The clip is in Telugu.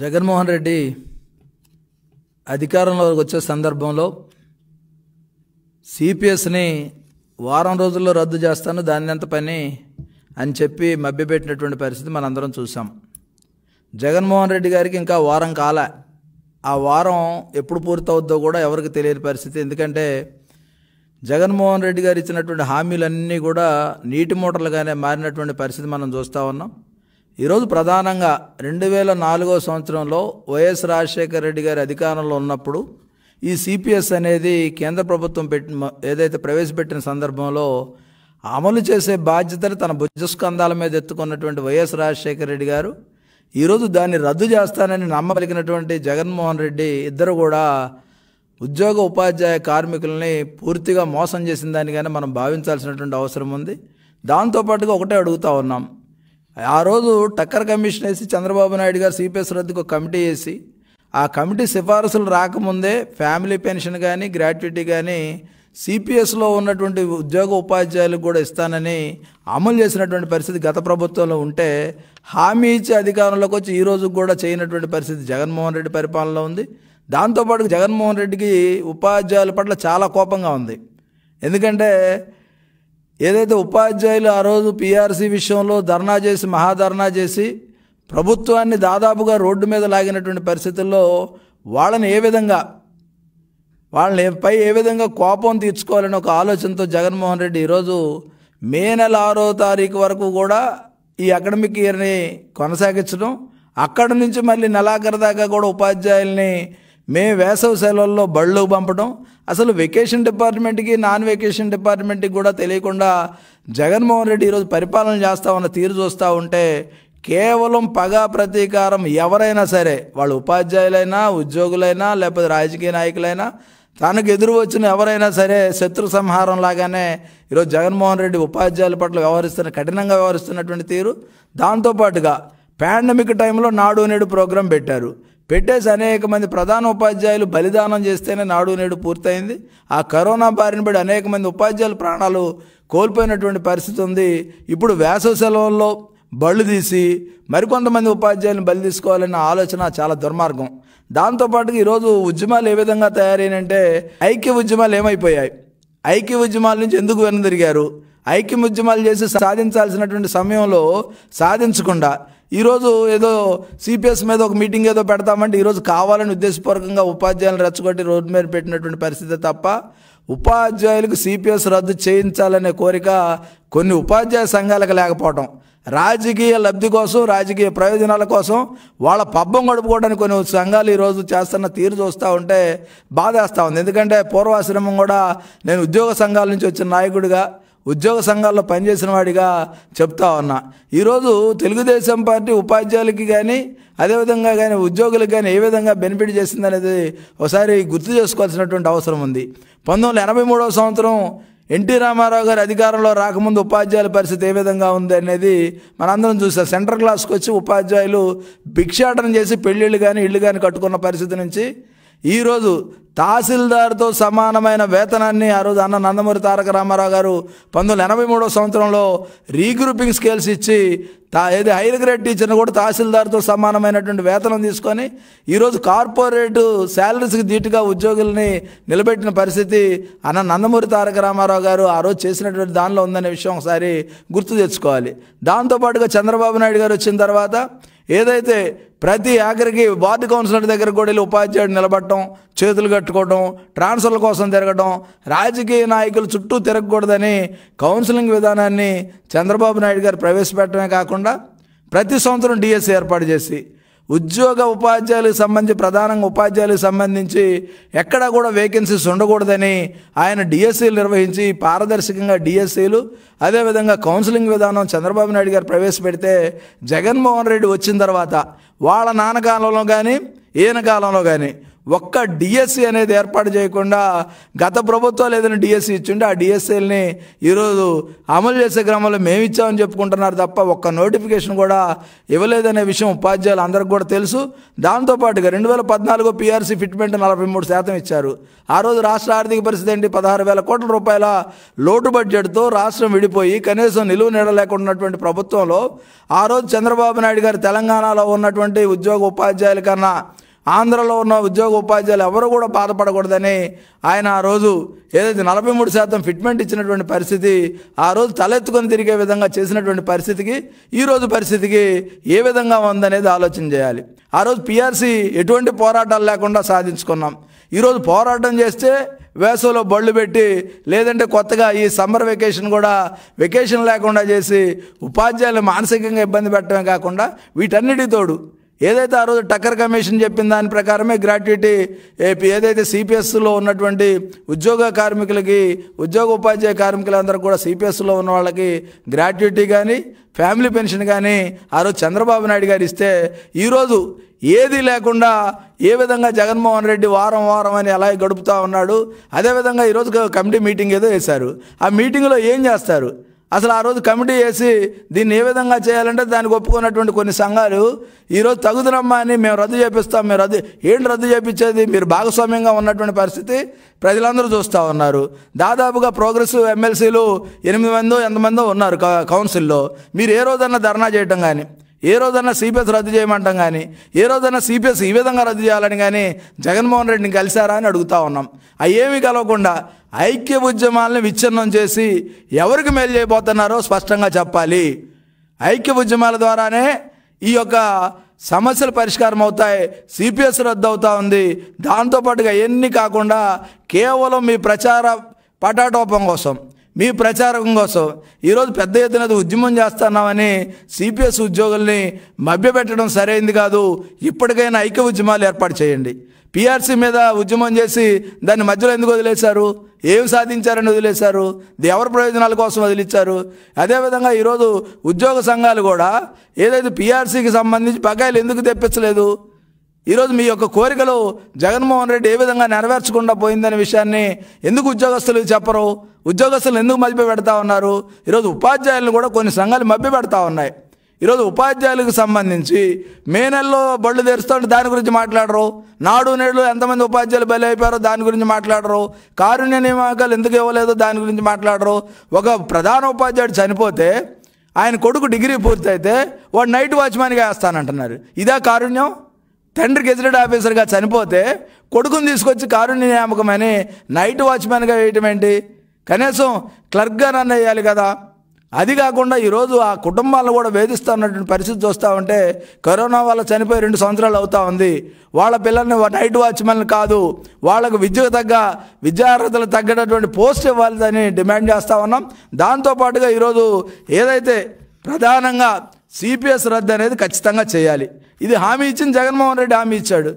జగన్మోహన్ రెడ్డి అధికారంలోకి వచ్చే సందర్భంలో సిపిఎస్ని వారం రోజుల్లో రద్దు చేస్తాను దాని అంత పని అని చెప్పి మభ్యపెట్టినటువంటి పరిస్థితి మనందరం చూసాం జగన్మోహన్ రెడ్డి గారికి ఇంకా వారం కాల ఆ వారం ఎప్పుడు పూర్తవుద్దో కూడా ఎవరికి తెలియని పరిస్థితి ఎందుకంటే జగన్మోహన్ రెడ్డి గారు ఇచ్చినటువంటి హామీలన్నీ కూడా నీటి మూటలుగానే మారినటువంటి పరిస్థితి మనం చూస్తూ ఉన్నాం ఈరోజు ప్రధానంగా రెండు వేల నాలుగో సంవత్సరంలో వైఎస్ రాజశేఖర రెడ్డి గారి అధికారంలో ఉన్నప్పుడు ఈ సిపిఎస్ అనేది కేంద్ర ప్రభుత్వం పెట్టిన ఏదైతే ప్రవేశపెట్టిన సందర్భంలో అమలు చేసే బాధ్యతను తన భుజస్కంధాల మీద ఎత్తుకున్నటువంటి వైఎస్ రాజశేఖర రెడ్డి గారు ఈరోజు దాన్ని రద్దు చేస్తానని నమ్మగలిగినటువంటి జగన్మోహన్ రెడ్డి ఇద్దరు కూడా ఉద్యోగ ఉపాధ్యాయ కార్మికుల్ని పూర్తిగా మోసం చేసిన దానిగానే మనం భావించాల్సినటువంటి అవసరం ఉంది దాంతోపాటుగా ఒకటే అడుగుతా ఉన్నాం ఆ రోజు టక్కర్ కమిషన్ వేసి చంద్రబాబు నాయుడు గారు సిపిఎస్ రద్దుకు ఒక కమిటీ వేసి ఆ కమిటీ సిఫారసులు రాకముందే ఫ్యామిలీ పెన్షన్ కానీ గ్రాట్యుటీ కానీ సిపిఎస్లో ఉన్నటువంటి ఉద్యోగ ఉపాధ్యాయులకు కూడా ఇస్తానని అమలు చేసినటువంటి పరిస్థితి గత ప్రభుత్వంలో ఉంటే హామీ ఇచ్చే అధికారంలోకి వచ్చి ఈ రోజు కూడా చేయనటువంటి పరిస్థితి జగన్మోహన్ రెడ్డి పరిపాలనలో ఉంది దాంతోపాటు జగన్మోహన్ రెడ్డికి ఉపాధ్యాయుల పట్ల చాలా కోపంగా ఉంది ఎందుకంటే ఏదైతే ఉపాధ్యాయులు ఆ రోజు పీఆర్సీ విషయంలో ధర్నా చేసి మహాధర్నా చేసి ప్రభుత్వాన్ని దాదాపుగా రోడ్డు మీద లాగినటువంటి పరిస్థితుల్లో వాళ్ళని ఏ విధంగా వాళ్ళని పై ఏ విధంగా కోపం తీర్చుకోవాలని ఒక ఆలోచనతో జగన్మోహన్ రెడ్డి ఈరోజు మే నెల ఆరో తారీఖు వరకు కూడా ఈ అకాడమిక్ ఇయర్ని కొనసాగించడం అక్కడి నుంచి మళ్ళీ నెలాఖరు దాకా కూడా ఉపాధ్యాయుల్ని మే వేసవి సెలవుల్లో బళ్ళు పంపడం అసలు వెకేషన్ డిపార్ట్మెంట్కి నాన్ వెకేషన్ డిపార్ట్మెంట్కి కూడా తెలియకుండా జగన్మోహన్ రెడ్డి ఈరోజు పరిపాలన చేస్తా ఉన్న తీరు చూస్తూ ఉంటే కేవలం పగ ప్రతీకారం ఎవరైనా సరే వాళ్ళు ఉపాధ్యాయులైనా ఉద్యోగులైనా లేకపోతే రాజకీయ నాయకులైనా తనకు ఎదురు వచ్చిన ఎవరైనా సరే శత్రు సంహారం లాగానే ఈరోజు జగన్మోహన్ రెడ్డి ఉపాధ్యాయుల పట్ల వ్యవహరిస్తున్న కఠినంగా వ్యవహరిస్తున్నటువంటి తీరు దాంతోపాటుగా పాండమిక్ టైంలో నాడు నేడు ప్రోగ్రాం పెట్టారు పెట్టేసి అనేక మంది ప్రధాన ఉపాధ్యాయులు బలిదానం చేస్తేనే నాడు నేడు పూర్తయింది ఆ కరోనా బారిన పడి అనేక మంది ఉపాధ్యాయులు ప్రాణాలు కోల్పోయినటువంటి పరిస్థితి ఉంది ఇప్పుడు వేసవ సెలవుల్లో బళ్ళు తీసి మరికొంతమంది ఉపాధ్యాయులను బలి తీసుకోవాలన్న ఆలోచన చాలా దుర్మార్గం దాంతోపాటు ఈరోజు ఉద్యమాలు ఏ విధంగా తయారైనంటే ఐక్య ఉద్యమాలు ఏమైపోయాయి ఐక్య ఉద్యమాల నుంచి ఎందుకు వెనుదిరిగారు ఐక్యముద్యమాలు చేసి సాధించాల్సినటువంటి సమయంలో సాధించకుండా ఈరోజు ఏదో సిపిఎస్ మీద ఒక మీటింగ్ ఏదో పెడతామంటే ఈరోజు కావాలని ఉద్దేశపూర్వకంగా ఉపాధ్యాయులను రెచ్చగొట్టి రోడ్డు మీద పెట్టినటువంటి పరిస్థితి తప్ప ఉపాధ్యాయులకు సిపిఎస్ రద్దు చేయించాలనే కోరిక కొన్ని ఉపాధ్యాయ సంఘాలకు లేకపోవడం రాజకీయ లబ్ధి కోసం రాజకీయ ప్రయోజనాల కోసం వాళ్ళ పబ్బం గడుపుకోవడానికి కొన్ని సంఘాలు ఈరోజు చేస్తున్న తీరు చూస్తూ ఉంటే బాధేస్తూ ఉంది ఎందుకంటే పూర్వాశ్రమం కూడా నేను ఉద్యోగ సంఘాల నుంచి వచ్చిన నాయకుడిగా ఉద్యోగ సంఘాల్లో పనిచేసిన వాడిగా చెప్తా ఉన్నా ఈరోజు తెలుగుదేశం పార్టీ ఉపాధ్యాయులకి కానీ అదేవిధంగా కానీ ఉద్యోగులకు కానీ ఏ విధంగా బెనిఫిట్ చేసిందనేది ఒకసారి గుర్తు చేసుకోవాల్సినటువంటి అవసరం ఉంది పంతొమ్మిది ఎనభై సంవత్సరం ఎన్టీ రామారావు గారు అధికారంలో రాకముందు ఉపాధ్యాయుల పరిస్థితి ఏ విధంగా ఉంది అనేది మనందరం చూసాం సెంటర్ క్లాస్కి వచ్చి ఉపాధ్యాయులు భిక్షాటన చేసి పెళ్ళిళ్ళు కానీ ఇళ్ళు కానీ కట్టుకున్న పరిస్థితి నుంచి ఈరోజు తహసీల్దార్తో సమానమైన వేతనాన్ని ఆ రోజు అన్న నందమూరి తారక రామారావు గారు పంతొమ్మిది వందల ఎనభై మూడో సంవత్సరంలో రీగ్రూపింగ్ స్కేల్స్ ఇచ్చి తా ఏది హైయర్ గ్రేడ్ టీచర్ని కూడా తహసీల్దార్తో సమానమైనటువంటి వేతనం తీసుకొని ఈరోజు కార్పొరేట్ శాలరీస్కి ధీటుగా ఉద్యోగుల్ని నిలబెట్టిన పరిస్థితి అన్న నందమూరి తారక రామారావు గారు ఆ రోజు చేసినటువంటి దానిలో ఉందనే విషయం ఒకసారి గుర్తు తెచ్చుకోవాలి దాంతోపాటుగా చంద్రబాబు నాయుడు గారు వచ్చిన తర్వాత ఏదైతే ప్రతి ఆఖరికి వార్డు కౌన్సిలర్ దగ్గర కూడా వెళ్ళి ఉపాధ్యాయుడు నిలబడటం చేతులు కట్టుకోవడం ట్రాన్స్ఫర్ల కోసం తిరగడం రాజకీయ నాయకులు చుట్టూ తిరగకూడదని కౌన్సిలింగ్ విధానాన్ని చంద్రబాబు నాయుడు గారు ప్రవేశపెట్టడమే కాకుండా ప్రతి సంవత్సరం డిఎస్సి ఏర్పాటు చేసి ఉద్యోగ ఉపాధ్యాయులకు సంబంధించి ప్రధానంగా ఉపాధ్యాయులకు సంబంధించి ఎక్కడా కూడా వేకెన్సీస్ ఉండకూడదని ఆయన డిఎస్సీలు e నిర్వహించి పారదర్శకంగా డిఎస్సీలు e అదేవిధంగా కౌన్సిలింగ్ విధానం చంద్రబాబు నాయుడు గారు ప్రవేశపెడితే జగన్మోహన్ రెడ్డి వచ్చిన తర్వాత వాళ్ళ నాన్న కాలంలో కానీ ఈయన కాలంలో కానీ ఒక్క డిఎస్సి e అనేది ఏర్పాటు చేయకుండా గత ప్రభుత్వాలు ఏదైనా డిఎస్సి e ఇచ్చింటే ఆ డిఎస్సీలని e ఈరోజు అమలు చేసే క్రమంలో మేము ఇచ్చామని చెప్పుకుంటున్నారు తప్ప ఒక్క నోటిఫికేషన్ కూడా ఇవ్వలేదనే విషయం ఉపాధ్యాయులు అందరికి కూడా తెలుసు దాంతోపాటుగా రెండు వేల పద్నాలుగు పీఆర్సీ ఫిట్మెంట్ నలభై మూడు శాతం ఇచ్చారు ఆ రోజు రాష్ట్ర ఆర్థిక పరిస్థితి ఏంటి పదహారు వేల కోట్ల రూపాయల లోటు బడ్జెట్తో రాష్ట్రం విడిపోయి కనీసం నిలువ నీడలేకున్నటువంటి ప్రభుత్వంలో ఆ రోజు చంద్రబాబు నాయుడు గారు తెలంగాణలో ఉన్నటువంటి ఉద్యోగ ఉపాధ్యాయుల కన్నా ఆంధ్రలో ఉన్న ఉద్యోగ ఉపాధ్యాయులు ఎవరు కూడా బాధపడకూడదని ఆయన ఆ రోజు ఏదైతే నలభై మూడు శాతం ఫిట్మెంట్ ఇచ్చినటువంటి పరిస్థితి ఆ రోజు తలెత్తుకొని తిరిగే విధంగా చేసినటువంటి పరిస్థితికి ఈరోజు పరిస్థితికి ఏ విధంగా ఉందనేది ఆలోచన చేయాలి ఆ రోజు పిఆర్సీ ఎటువంటి పోరాటాలు లేకుండా సాధించుకున్నాం ఈరోజు పోరాటం చేస్తే వేసవిలో బళ్ళు పెట్టి లేదంటే కొత్తగా ఈ సమ్మర్ వెకేషన్ కూడా వెకేషన్ లేకుండా చేసి ఉపాధ్యాయులు మానసికంగా ఇబ్బంది పెట్టడమే కాకుండా వీటన్నిటి తోడు ఏదైతే ఆ రోజు టక్కర్ కమిషన్ చెప్పిన దాని ప్రకారమే గ్రాట్యుటీ ఏదైతే సిపిఎస్లో ఉన్నటువంటి ఉద్యోగ కార్మికులకి ఉద్యోగ ఉపాధ్యాయ కార్మికులందరూ కూడా సిపిఎస్లో ఉన్న వాళ్ళకి గ్రాట్యుటీ కానీ ఫ్యామిలీ పెన్షన్ కానీ ఆ రోజు చంద్రబాబు నాయుడు గారు ఇస్తే ఈరోజు ఏది లేకుండా ఏ విధంగా జగన్మోహన్ రెడ్డి వారం వారం అని అలా గడుపుతూ ఉన్నాడు అదేవిధంగా ఈరోజు కమిటీ మీటింగ్ ఏదో వేశారు ఆ మీటింగ్లో ఏం చేస్తారు అసలు ఆ రోజు కమిటీ వేసి దీన్ని ఏ విధంగా చేయాలంటే దానికి ఒప్పుకున్నటువంటి కొన్ని సంఘాలు ఈరోజు తగుదురమ్మా అని మేము రద్దు చేపిస్తాం మేము రద్దు ఏంటి రద్దు చేపించేది మీరు భాగస్వామ్యంగా ఉన్నటువంటి పరిస్థితి ప్రజలందరూ చూస్తూ ఉన్నారు దాదాపుగా ప్రోగ్రెసివ్ ఎమ్మెల్సీలు ఎనిమిది మందో ఎంతమందో ఉన్నారు కౌన్సిల్లో మీరు ఏ రోజన్నా ధర్నా చేయటం కానీ ఏ రోజైనా సిపిఎస్ రద్దు చేయమంటాం కానీ ఏ రోజైనా సిపిఎస్ ఈ విధంగా రద్దు చేయాలని కానీ జగన్మోహన్ రెడ్డిని కలిశారా అని అడుగుతా ఉన్నాం అవేమి కలవకుండా ఐక్య ఉద్యమాలను విచ్ఛిన్నం చేసి ఎవరికి మేలు చేయబోతున్నారో స్పష్టంగా చెప్పాలి ఐక్య ఉద్యమాల ద్వారానే ఈ యొక్క సమస్యలు పరిష్కారం అవుతాయి సిపిఎస్ రద్దు అవుతూ ఉంది దాంతోపాటుగా ఎన్ని కాకుండా కేవలం మీ ప్రచార పటాటోపం కోసం మీ ప్రచారం కోసం ఈరోజు పెద్ద ఎత్తున ఉద్యమం చేస్తున్నామని సిపిఎస్ ఉద్యోగుల్ని మభ్యపెట్టడం సరైంది కాదు ఇప్పటికైనా ఐక్య ఉద్యమాలు ఏర్పాటు చేయండి పిఆర్సీ మీద ఉద్యమం చేసి దాన్ని మధ్యలో ఎందుకు వదిలేశారు ఏం సాధించారని వదిలేశారు ఎవరి ప్రయోజనాల కోసం వదిలిచ్చారు అదేవిధంగా ఈరోజు ఉద్యోగ సంఘాలు కూడా ఏదైతే పిఆర్సీకి సంబంధించి బకాయిలు ఎందుకు తెప్పించలేదు ఈరోజు మీ యొక్క కోరికలు జగన్మోహన్ రెడ్డి ఏ విధంగా నెరవేర్చకుండా పోయిందనే విషయాన్ని ఎందుకు ఉద్యోగస్తులు చెప్పరు ఉద్యోగస్తులు ఎందుకు మభ్య పెడతా ఉన్నారు ఈరోజు ఉపాధ్యాయులను కూడా కొన్ని సంఘాలు మభ్య పెడతా ఉన్నాయి ఈరోజు ఉపాధ్యాయులకు సంబంధించి మే నెలలో బళ్ళు తెరుస్తుంటే దాని గురించి మాట్లాడరు నాడు నేడు ఎంతమంది ఉపాధ్యాయులు బలి అయిపోయారో దాని గురించి మాట్లాడరు కారుణ్య నియామకాలు ఎందుకు ఇవ్వలేదో దాని గురించి మాట్లాడరు ఒక ప్రధాన ఉపాధ్యాయుడు చనిపోతే ఆయన కొడుకు డిగ్రీ పూర్తయితే వాడు నైట్ వాచ్మ్యాన్గా వేస్తానంటున్నారు ఇదే కారుణ్యం తండ్రి గెజిటెడ్ ఆఫీసర్గా చనిపోతే కొడుకుని తీసుకొచ్చి కారుణ్య నియామకమని నైట్ వాచ్మెన్గా వేయటం ఏంటి కనీసం క్లర్క్గా నన్ను వేయాలి కదా అది కాకుండా ఈరోజు ఆ కుటుంబాలను కూడా వేధిస్తున్నటువంటి పరిస్థితి చూస్తూ ఉంటే కరోనా వల్ల చనిపోయి రెండు సంవత్సరాలు అవుతా ఉంది వాళ్ళ పిల్లల్ని నైట్ వాచ్మెన్ కాదు వాళ్ళకు విద్యకు తగ్గ విద్యార్హతలు తగ్గేటటువంటి పోస్ట్ ఇవ్వాలి అని డిమాండ్ చేస్తూ ఉన్నాం దాంతోపాటుగా ఈరోజు ఏదైతే ప్రధానంగా సిపిఎస్ రద్దు అనేది ఖచ్చితంగా చేయాలి ఇది హామీ ఇచ్చిన జగన్మోహన్ రెడ్డి హామీ ఇచ్చాడు